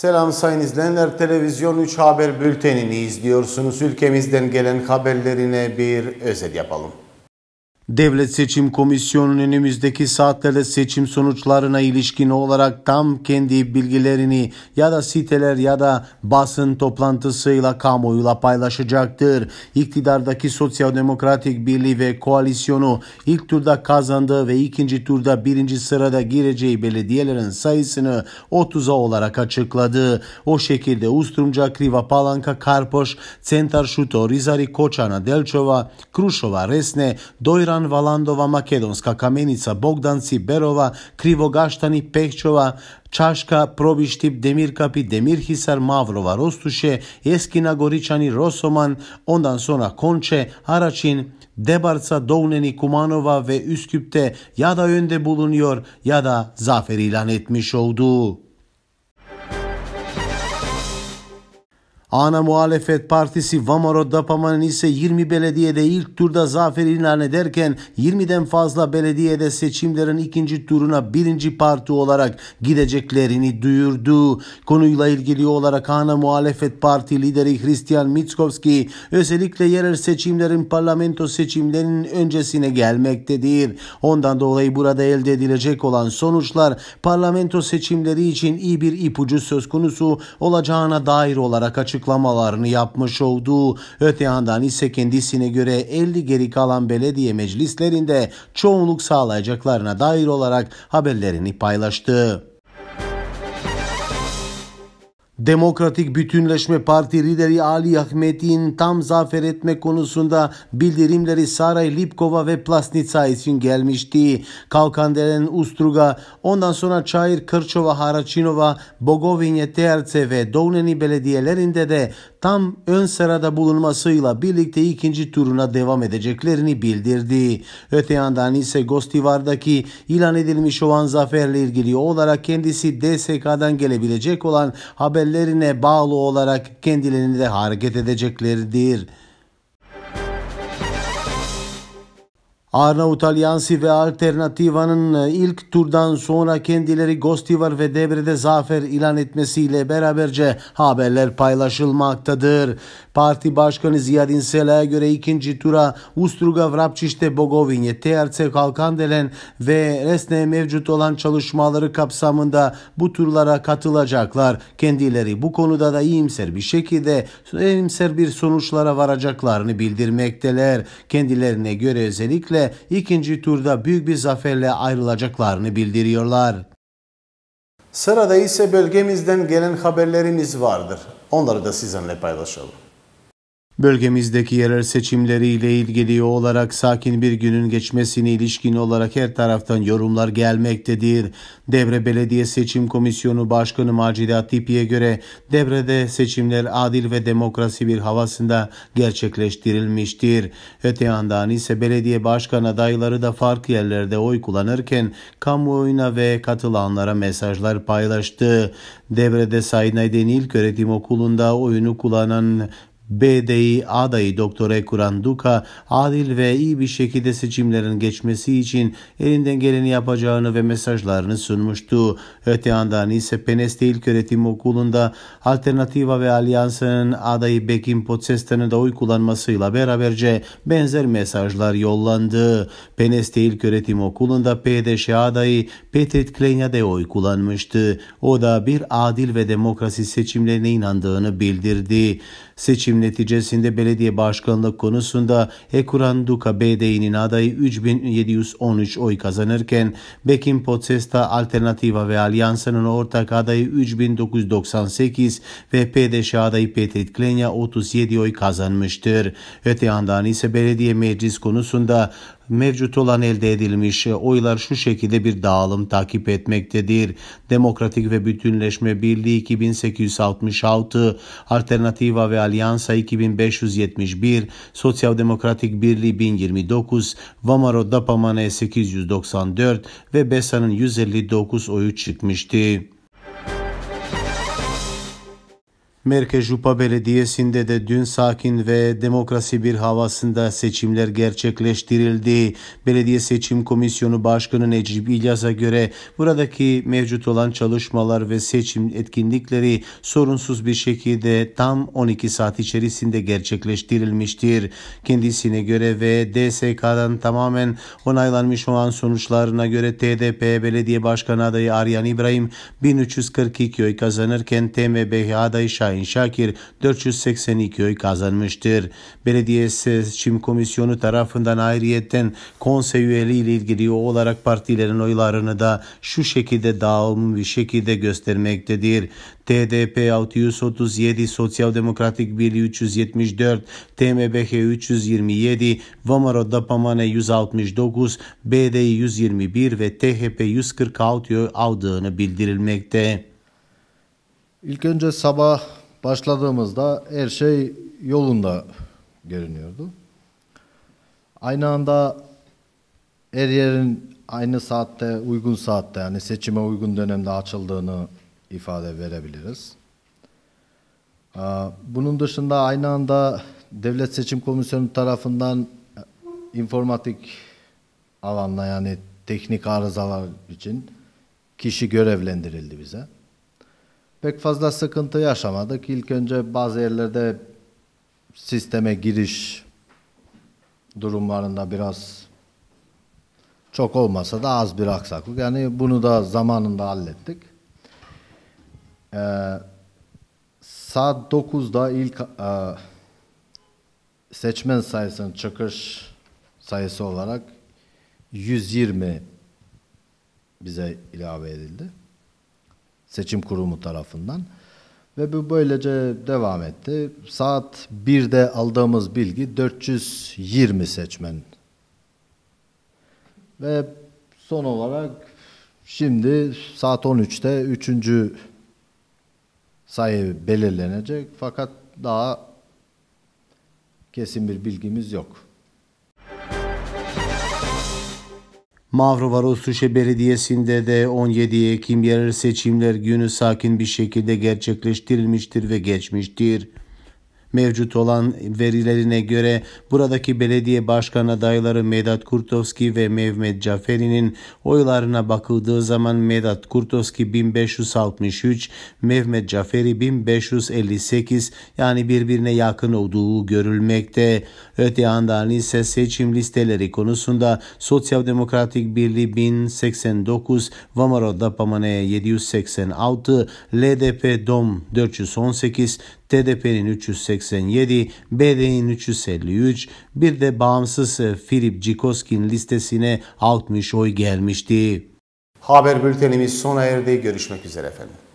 Selam sayın izleyenler. Televizyon 3 Haber Bülteni'ni izliyorsunuz. Ülkemizden gelen haberlerine bir özet yapalım. Devlet Seçim Komisyonu önümüzdeki saatlerde seçim sonuçlarına ilişkin olarak tam kendi bilgilerini ya da siteler ya da basın toplantısıyla kamuoyuyla paylaşacaktır. İktidardaki Sosyal Demokratik Birliği ve koalisyonu ilk turda kazandığı ve ikinci turda birinci sırada gireceği belediyelerin sayısını 30'a olarak açıkladı. O şekilde Usturumca, Kriva, Palanka, Karpoş, Centar Şuto, Rizari, Koçana, Delçova, Kruşova, Resne, Doyran Драган Валандова Македонска, Каменица Богданци, Берова, Кривогаштани, Пехчова, Чашка, Пробиштип, Демиркапи, Демирхисар, Маврова, Ростуше, Ескина Горичани, Росоман, Ондан Конче, Арачин, Дебарца, Доунени Куманова ве Üsküp'te Јада, Јонде, Булуниор, Јада, Зафери, Ланет, Мишоуду. Ana Muhalefet Partisi Vamaro Dapaman'ın ise 20 belediyede ilk turda zafer ilan ederken 20'den fazla belediyede seçimlerin ikinci turuna birinci parti olarak gideceklerini duyurdu. Konuyla ilgili olarak Ana Muhalefet Parti lideri Hristiyan Mitskovski özellikle yerel seçimlerin parlamento seçimlerinin öncesine gelmektedir. Ondan dolayı burada elde edilecek olan sonuçlar parlamento seçimleri için iyi bir ipucu söz konusu olacağına dair olarak açık açıklamalarını yapmış olduğu öte yandan ise kendisine göre 50 geri kalan belediye meclislerinde çoğunluk sağlayacaklarına dair olarak haberlerini paylaştı. Demokratik Bütünleşme Parti lideri Ali Ahmet'in tam zafer etme konusunda bildirimleri Saray Lipkova ve Plasnitsa için gelmişti. Kalkandelen Ustruga, ondan sonra Çayır Kırçova, Haraçinova, Bogovinye, Terce ve Dogneni belediyelerinde de tam ön sırada bulunmasıyla birlikte ikinci turuna devam edeceklerini bildirdi. Öte yandan ise Gostivar'daki ilan edilmiş olan zaferle ilgili olarak kendisi DSK'dan gelebilecek olan haber amellerine bağlı olarak kendilerini de hareket edeceklerdir.'' Arnavut ve Alternativa'nın e, ilk turdan sonra kendileri Gostivar ve Debre'de zafer ilan etmesiyle beraberce haberler paylaşılmaktadır. Parti Başkanı Ziyadin Sela'ya göre ikinci tura Ustruga, Vrapçiş'te, Bogovinye, Teerce, Kalkandelen ve Resne mevcut olan çalışmaları kapsamında bu turlara katılacaklar. Kendileri bu konuda da iyimser bir şekilde iyimser bir sonuçlara varacaklarını bildirmekteler. Kendilerine göre özellikle ve ikinci turda büyük bir zaferle ayrılacaklarını bildiriyorlar. Sırada ise bölgemizden gelen haberlerimiz vardır. Onları da sizinle paylaşalım. Bölgemizdeki yerel seçimleriyle ilgili olarak sakin bir günün geçmesine ilişkin olarak her taraftan yorumlar gelmektedir. Devre Belediye Seçim Komisyonu Başkanı Macide Atipi'ye göre Devre'de seçimler adil ve demokrasi bir havasında gerçekleştirilmiştir. Öte yandan ise belediye başkan adayları da farklı yerlerde oy kullanırken kamuoyuna ve katılanlara mesajlar paylaştı. Devre'de Sayın Aydın öğretim Okulu'nda oyunu kullanan BD'yi, A'dayı doktora kuran Duka, adil ve iyi bir şekilde seçimlerin geçmesi için elinden geleni yapacağını ve mesajlarını sunmuştu. Öte yandan ise Peneste İlköğretim Okulu'nda Alternativa ve Alyans'ın adayı Bekim Potsestan'ı da oy kullanmasıyla beraberce benzer mesajlar yollandı. Peneste İlköğretim Okulu'nda PDŞ adayı Petrit de oy kullanmıştı. O da bir adil ve demokrasi seçimlerine inandığını bildirdi. Seçim Seçim neticesinde belediye başkanlık konusunda Ekuran Duka BD'nin adayı 3713 oy kazanırken Bekim Potsesta Alternativa ve Alyansa'nın ortak adayı 3998 ve PDŞ adayı Petrit Klenya 37 oy kazanmıştır. Öte yandan ise belediye meclis konusunda mevcut olan elde edilmiş oylar şu şekilde bir dağılım takip etmektedir. Demokratik ve Bütünleşme Birliği 2866, Alternativa ve Aliansa 2571, Sosyal Demokratik Birliği 1029, Vamaro Dapamane 894 ve Besa'nın 159 oyu çıkmıştı. Merkejupa Belediyesi'nde de dün sakin ve demokrasi bir havasında seçimler gerçekleştirildi. Belediye Seçim Komisyonu Başkanı Necip İlyas'a göre buradaki mevcut olan çalışmalar ve seçim etkinlikleri sorunsuz bir şekilde tam 12 saat içerisinde gerçekleştirilmiştir. Kendisine göre ve DSK'dan tamamen onaylanmış olan sonuçlarına göre TDP Belediye Başkanı adayı Aryan İbrahim 1342 oy kazanırken TMBH adayı Şahin Şahin Şakir 482 oy kazanmıştır. Belediye Seçim Komisyonu tarafından ayrıyeten konsey üyeliği ile ilgili olarak partilerin oylarını da şu şekilde dağılmış bir şekilde göstermektedir. TDP 637, Sosyal Demokratik Birliği 374, TMBH 327, Vamaro Dapamane 169, BD 121 ve THP 146 oy aldığını bildirilmekte. İlk önce sabah başladığımızda her şey yolunda görünüyordu. Aynı anda her yerin aynı saatte, uygun saatte yani seçime uygun dönemde açıldığını ifade verebiliriz. Bunun dışında aynı anda Devlet Seçim Komisyonu tarafından informatik alanla yani teknik arızalar için kişi görevlendirildi bize pek fazla sıkıntı yaşamadık. İlk önce bazı yerlerde sisteme giriş durumlarında biraz çok olmasa da az bir aksaklık. Yani bunu da zamanında hallettik. Ee, saat 9'da ilk e, seçmen sayısının çıkış sayısı olarak 120 bize ilave edildi seçim kurumu tarafından. Ve bu böylece devam etti. Saat 1'de aldığımız bilgi 420 seçmen. Ve son olarak şimdi saat 13'te 3. sayı belirlenecek. Fakat daha kesin bir bilgimiz yok. Mavrovaros Suşe Belediyesi'nde de 17 Ekim yerel seçimler günü sakin bir şekilde gerçekleştirilmiştir ve geçmiştir. Mevcut olan verilerine göre buradaki belediye başkan adayları Medat Kurtovski ve Mehmet Caferi'nin oylarına bakıldığı zaman Medat Kurtovski 1563, Mehmet Caferi 1558 yani birbirine yakın olduğu görülmekte. Öte yandan ise seçim listeleri konusunda Sosyal Demokratik Birliği 1089, Vamaro Dapamane 786, LDP DOM 418, TDP'nin 387, BD'nin 353, bir de bağımsız e, Filip Cikoskin listesine 60 oy gelmişti. Haber bültenimiz sona erdi. Görüşmek üzere efendim.